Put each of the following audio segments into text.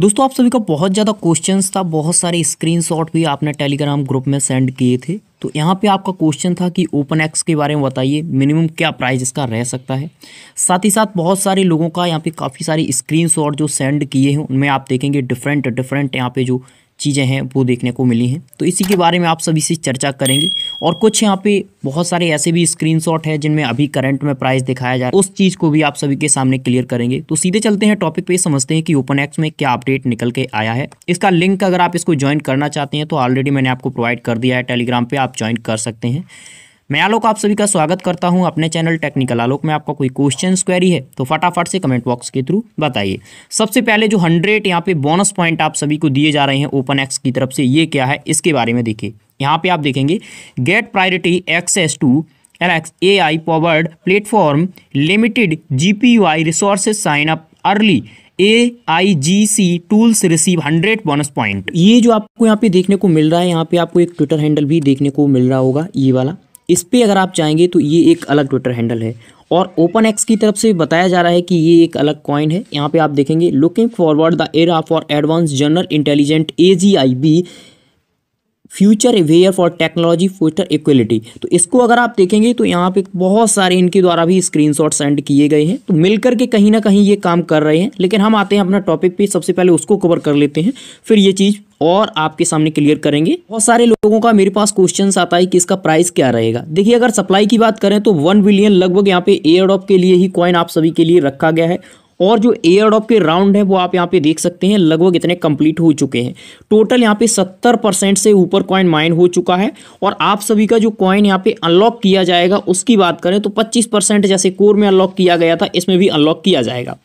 दोस्तों आप सभी का बहुत ज़्यादा क्वेश्चंस था बहुत सारे स्क्रीनशॉट भी आपने टेलीग्राम ग्रुप में सेंड किए थे तो यहाँ पे आपका क्वेश्चन था कि ओपन एक्स के बारे में बताइए मिनिमम क्या प्राइस इसका रह सकता है साथ ही साथ बहुत सारे लोगों का यहाँ पे काफ़ी सारे स्क्रीनशॉट जो सेंड किए हैं उनमें आप देखेंगे डिफरेंट डिफरेंट यहाँ पे जो चीज़ें हैं वो देखने को मिली हैं तो इसी के बारे में आप सभी से चर्चा करेंगे और कुछ यहाँ पे बहुत सारे ऐसे भी स्क्रीनशॉट हैं जिनमें अभी करंट में प्राइस दिखाया जाए उस चीज़ को भी आप सभी के सामने क्लियर करेंगे तो सीधे चलते हैं टॉपिक पे समझते हैं कि ओपन एक्स में क्या अपडेट निकल के आया है इसका लिंक अगर आप इसको ज्वाइन करना चाहते हैं तो ऑलरेडी मैंने आपको प्रोवाइड कर दिया है टेलीग्राम पर आप ज्वाइन कर सकते हैं मैं आलोक आप सभी का स्वागत करता हूं अपने चैनल टेक्निकल आलोक में आपका कोई क्वेश्चन क्वेरी है तो फटाफट से कमेंट बॉक्स के थ्रू बताइए सबसे पहले जो हंड्रेड यहाँ पे बोनस पॉइंट आप सभी को दिए जा रहे हैं ओपन एक्स की तरफ से ये क्या है इसके बारे में देखिए यहाँ पे आप देखेंगे get priority access to L X A I powered platform limited G P U I resources sign up early A I G C tools receive hundred bonus point ये जो आपको यहाँ पे देखने को मिल रहा है यहाँ पे आपको एक ट्विटर हैंडल भी देखने को मिल रहा होगा ये वाला इस पर अगर आप चाहेंगे तो ये एक अलग ट्विटर हैंडल है और ओपन एक्स की तरफ से बताया जा रहा है कि ये एक अलग कॉइन है यहाँ पे आप देखेंगे looking forward the era for advance general intelligent A G I be future where for technology future equality तो इसको अगर आप देखेंगे तो यहाँ पे बहुत सारे इनके द्वारा भी स्क्रीनशॉट सेंड किए गए हैं तो मिलकर के कहीं ना कहीं ये काम कर रहे हैं लेकिन हम आते हैं अपना टॉपिक पे सबसे पहले उसको कवर कर लेते हैं फिर ये चीज़ और आपके सामने क्लियर करेंगे बहुत सारे लोगों का मेरे पास क्वेश्चन आता है कि इसका प्राइस क्या रहेगा देखिए अगर सप्लाई की बात करें तो वन बिलियन लगभग यहाँ पे एयर के लिए ही कॉइन आप सभी के लिए रखा गया है और जो एयर ड्रॉप के राउंड हैं वो आप यहाँ पे देख सकते हैं लगभग इतने कंप्लीट हो चुके हैं टोटल यहाँ पे सत्तर परसेंट से ऊपर कॉइन माइन हो चुका है और आप सभी का जो कॉइन यहाँ पे अनलॉक किया जाएगा उसकी बात करें तो पच्चीस परसेंट जैसे कोर में अनलॉक किया गया था इसमें भी अनलॉक किया जाएगा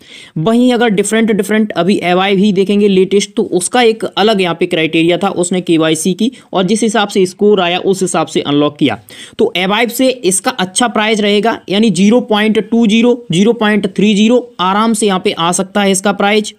वहीं अगर डिफरेंट डिफरेंट अभी एवाई भी देखेंगे लेटेस्ट तो उसका एक अलग यहाँ पे क्राइटेरिया था उसने के की और जिस हिसाब से स्कोर आया उस हिसाब से अनलॉक किया तो एवाइव से इसका अच्छा प्राइस रहेगा यानी zero point two zero zero point three zero आराम से से यहाँ पे आ सकता है इसका प्राइज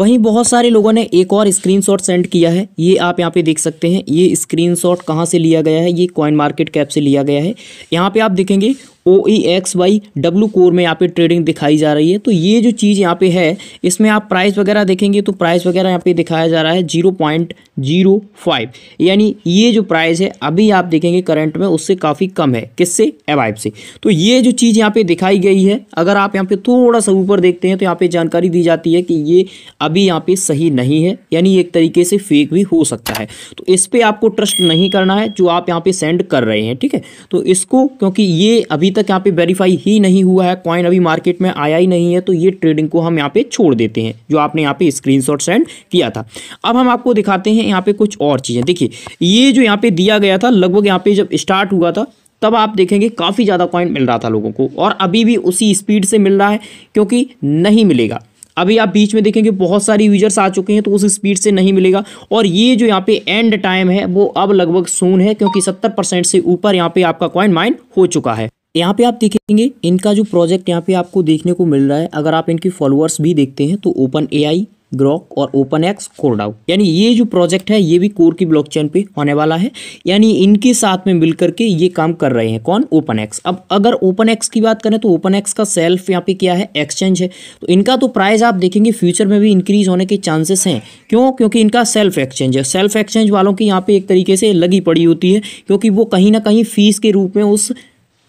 वहीं बहुत सारे लोगों ने एक और स्क्रीनशॉट सेंड किया है ये आप यहाँ पे देख सकते हैं ये स्क्रीनशॉट कहाँ से लिया गया है ये कॉइन मार्केट कैप से लिया गया है यहाँ पे आप देखेंगे O E X Y W core में यहाँ पे ट्रेडिंग दिखाई जा रही है तो ये जो चीज़ यहाँ पे है इसमें आप प्राइस वगैरह देखेंगे तो प्राइस वगैरह यहाँ पे दिखाया जा रहा है जीरो पॉइंट जीरो फाइव यानी ये जो प्राइस है अभी आप देखेंगे करंट में उससे काफ़ी कम है किससे एवाइब से तो ये जो चीज़ यहाँ पे दिखाई गई है अगर आप यहाँ पर थोड़ा सा ऊपर देखते हैं तो यहाँ पर जानकारी दी जाती है कि ये अभी यहाँ पर सही नहीं है यानी एक तरीके से फेक भी हो सकता है तो इस पर आपको ट्रस्ट नहीं करना है जो आप यहाँ पर सेंड कर रहे हैं ठीक है तो इसको क्योंकि ये अभी अभी तक यहाँ पे वेरीफाई ही नहीं हुआ है कॉइन अभी मार्केट में आया ही नहीं है तो ये ट्रेडिंग को हम यहाँ पे छोड़ देते हैं जो आपने यहाँ पे स्क्रीन सेंड किया था अब हम आपको दिखाते हैं यहाँ पे कुछ और चीज़ें देखिए ये जो यहाँ पे दिया गया था लगभग यहाँ पे जब स्टार्ट हुआ था तब आप देखेंगे काफ़ी ज़्यादा कॉइन मिल रहा था लोगों को और अभी भी उसी स्पीड से मिल रहा है क्योंकि नहीं मिलेगा अभी आप बीच में देखेंगे बहुत सारी यूजर्स आ चुके हैं तो उस स्पीड से नहीं मिलेगा और ये जो यहाँ पे एंड टाइम है वो अब लगभग सून है क्योंकि 70 परसेंट से ऊपर यहाँ पे आपका कॉइन माइन हो चुका है यहाँ पे आप देखेंगे इनका जो प्रोजेक्ट यहाँ पे आपको देखने को मिल रहा है अगर आप इनके फॉलोअर्स भी देखते हैं तो ओपन ए आई ग्रॉक और ओपन एक्स कोरडाउ यानी ये जो प्रोजेक्ट है ये भी कोर की ब्लॉकचेन पे होने वाला है यानी इनके साथ में मिलकर के ये काम कर रहे हैं कौन ओपन एक्स अब अगर ओपन एक्स की बात करें तो ओपन एक्स का सेल्फ यहाँ पे क्या है एक्सचेंज है तो इनका तो प्राइस आप देखेंगे फ्यूचर में भी इंक्रीज होने के चांसेस हैं क्यों क्योंकि इनका सेल्फ एक्सचेंज है सेल्फ एक्सचेंज वालों की यहाँ पे एक तरीके से लगी पड़ी होती है क्योंकि वो कहीं ना कहीं फीस के रूप में उस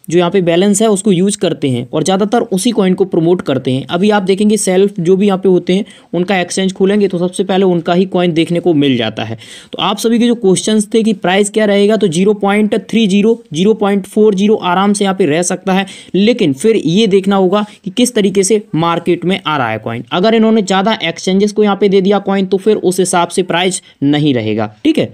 जो यहाँ पे बैलेंस है उसको यूज करते हैं और ज़्यादातर उसी कॉइन को प्रमोट करते हैं अभी आप देखेंगे सेल्फ जो भी यहाँ पे होते हैं उनका एक्सचेंज खोलेंगे तो सबसे पहले उनका ही कॉइन देखने को मिल जाता है तो आप सभी के जो क्वेश्चन थे कि प्राइस क्या रहेगा तो zero point three zero zero point four zero आराम से यहाँ पे रह सकता है लेकिन फिर ये देखना होगा कि किस तरीके से मार्केट में आ रहा है कॉइन अगर इन्होंने ज़्यादा एक्सचेंजेस को यहाँ पर दे दिया कॉइन तो फिर उस हिसाब से प्राइस नहीं रहेगा ठीक है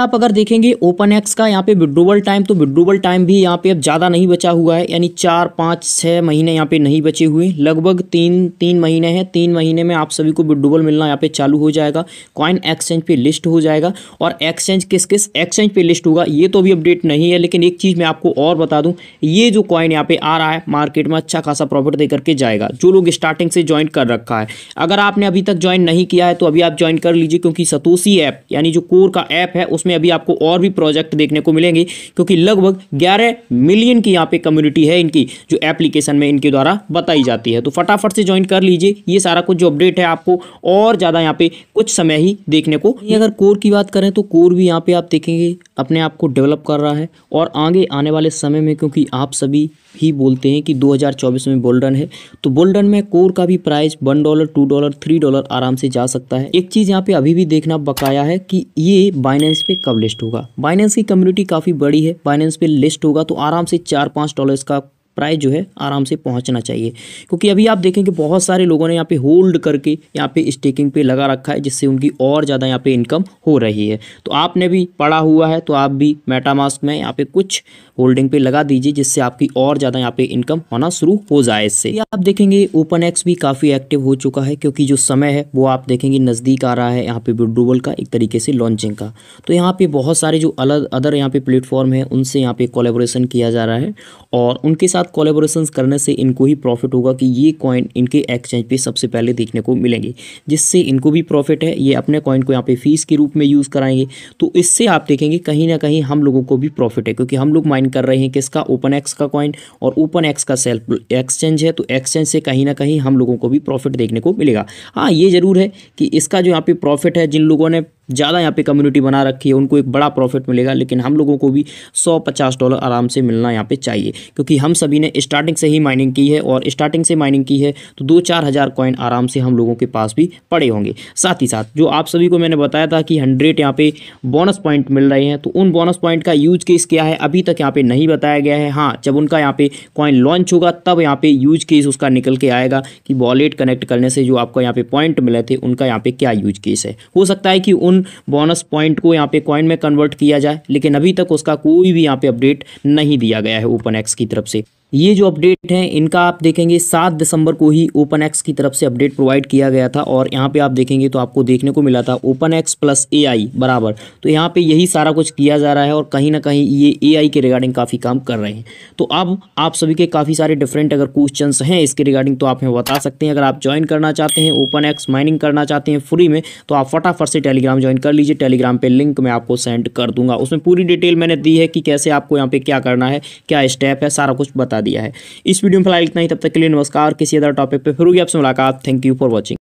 आप अगर देखेंगे ओपन एक्स का यहाँ पे विड्रोवल टाइम तो विड्रोवल टाइम भी यहाँ पे अब ज़्यादा नहीं बचा हुआ है यानी चार पाँच छः महीने यहाँ पे नहीं बचे हुए लगभग तीन तीन महीने हैं तीन महीने में आप सभी को विड्रोवल मिलना यहाँ पे चालू हो जाएगा कॉइन एक्सचेंज पे लिस्ट हो जाएगा और एक्सचेंज किस किस एक्सचेंज पे लिस्ट होगा ये तो अभी अपडेट नहीं है लेकिन एक चीज़ मैं आपको और बता दूँ ये जो कॉइन यहाँ पे आ रहा है मार्केट में अच्छा खासा प्रॉफिट दे करके जाएगा जो लोग स्टार्टिंग से ज्वाइन कर रखा है अगर आपने अभी तक ज्वाइन नहीं किया है तो अभी आप ज्वाइन कर लीजिए क्योंकि सतोसी ऐप यानी जो कोर का ऐप है उसमें अभी आपको और भी प्रोजेक्ट देखने को मिलेंगे क्योंकि लगभग ग्यारह मिलियन की यहाँ पे कम्युनिटी है इनकी जो एप्लीकेशन में इनके द्वारा बताई जाती है तो फटाफट से ज्वाइन कर लीजिए ये सारा कुछ जो अपडेट है आपको और ज़्यादा यहाँ पे कुछ समय ही देखने को अगर कोर की बात करें तो कोर भी यहाँ पे आप देखेंगे अपने आप को डेवलप कर रहा है और आगे आने वाले समय में क्योंकि आप सभी ही बोलते हैं कि 2024 में बुलडन है तो बुलडन में कोर का भी price one dollar two dollar three dollar आराम से जा सकता है एक चीज़ यहाँ पे अभी भी देखना बकाया है कि ये बाइनेंस पे कब लिस्ट होगा बाइनेंस की कम्युनिटी काफ़ी बड़ी है बाइनेंस पे लिस्ट होगा तो आराम से चार पांच डॉलर्स का प्राइस जो है आराम से पहुंचना चाहिए क्योंकि अभी आप देखेंगे बहुत सारे लोगों ने यहाँ पे होल्ड करके यहाँ पे स्टेकिंग पे लगा रखा है जिससे उनकी और ज़्यादा यहाँ पे इनकम हो रही है तो आपने भी पढ़ा हुआ है तो आप भी मेटामास्क में यहाँ पे कुछ होल्डिंग पे लगा दीजिए जिससे आपकी और ज़्यादा यहाँ पे इनकम होना शुरू हो जाए इससे आप देखेंगे ओपन एक्स भी काफ़ी एक्टिव हो चुका है क्योंकि जो समय है वो आप देखेंगे नज़दीक आ रहा है यहाँ पे विड्रोवल का एक तरीके से लॉन्चिंग का तो यहाँ पे बहुत सारे जो अलग अदर यहाँ पे प्लेटफॉर्म है उनसे यहाँ पे कोलेबोरेशन किया जा रहा है और उनके साथ साथ कोलेबोरेशन करने से इनको ही प्रॉफिट होगा कि ये कॉइन इनके एक्सचेंज पे सबसे पहले देखने को मिलेंगे जिससे इनको भी प्रॉफिट है ये अपने कॉइन को यहाँ पे फीस के रूप में यूज़ कराएंगे तो इससे आप देखेंगे कहीं ना कहीं हम लोगों को भी प्रॉफिट है क्योंकि हम लोग माइन कर रहे हैं किसका ओपन एक्स का कॉइन और ओपन एक्स का सेल्फ एक्सचेंज है तो एक्सचेंज से कहीं ना कहीं हम लोगों को भी प्रॉफिट देखने को मिलेगा हाँ ये ज़रूर है कि इसका जो यहाँ पे प्रॉफिट है जिन लोगों ने ज़्यादा यहाँ पे कम्युनिटी बना रखी है उनको एक बड़ा प्रॉफिट मिलेगा लेकिन हम लोगों को भी सौ पचास डॉलर आराम से मिलना यहाँ पे चाहिए क्योंकि हम सभी ने स्टार्टिंग से ही माइनिंग की है और स्टार्टिंग से माइनिंग की है तो दो चार हज़ार कॉइन आराम से हम लोगों के पास भी पड़े होंगे साथ ही साथ जो आप सभी को मैंने बताया था कि हंड्रेड यहाँ पे बोनस पॉइंट मिल रहे हैं तो उन बोनस पॉइंट का यूज केस क्या है अभी तक यहाँ पर नहीं बताया गया है हाँ जब उनका यहाँ पे कॉइन लॉन्च होगा तब यहाँ पर यूज केस उसका निकल के आएगा कि वॉलेट कनेक्ट करने से जो आपको यहाँ पे पॉइंट मिले थे उनका यहाँ पर क्या यूज केस है हो सकता है कि उन उन बोनस पॉइंट को यहाँ पे कॉइन में कन्वर्ट किया जाए लेकिन अभी तक उसका कोई भी यहाँ पे अपडेट नहीं दिया गया है ओपन एक्स की तरफ से ये जो अपडेट हैं इनका आप देखेंगे सात दिसंबर को ही ओपन एक्स की तरफ से अपडेट प्रोवाइड किया गया था और यहाँ पे आप देखेंगे तो आपको देखने को मिला था open X plus A I बराबर तो यहाँ पे यही सारा कुछ किया जा रहा है और कहीं ना कहीं ये ए आई के रिगार्डिंग काफ़ी काम कर रहे हैं तो अब आप सभी के काफ़ी सारे डिफरेंट अगर क्वेश्चन हैं इसके रिगार्डिंग तो आप हमें बता सकते हैं अगर आप ज्वाइन करना चाहते हैं ओपन एक्स माइनिंग करना चाहते हैं फ्री में तो आप फटाफट से टेलीग्राम ज्वाइन कर लीजिए टेलीग्राम पर लिंक मैं आपको सेंड कर दूंगा उसमें पूरी डिटेल मैंने दी है कि कैसे आपको यहाँ पर क्या करना है क्या स्टेप है सारा कुछ बता दिया है इस वीडियो में फिलहाल इतना ही तब तक के लिए नमस्कार किसी अदर टॉपिक पर फिर होगी आपसे मुलाकात थैंक यू फॉर वॉचिंग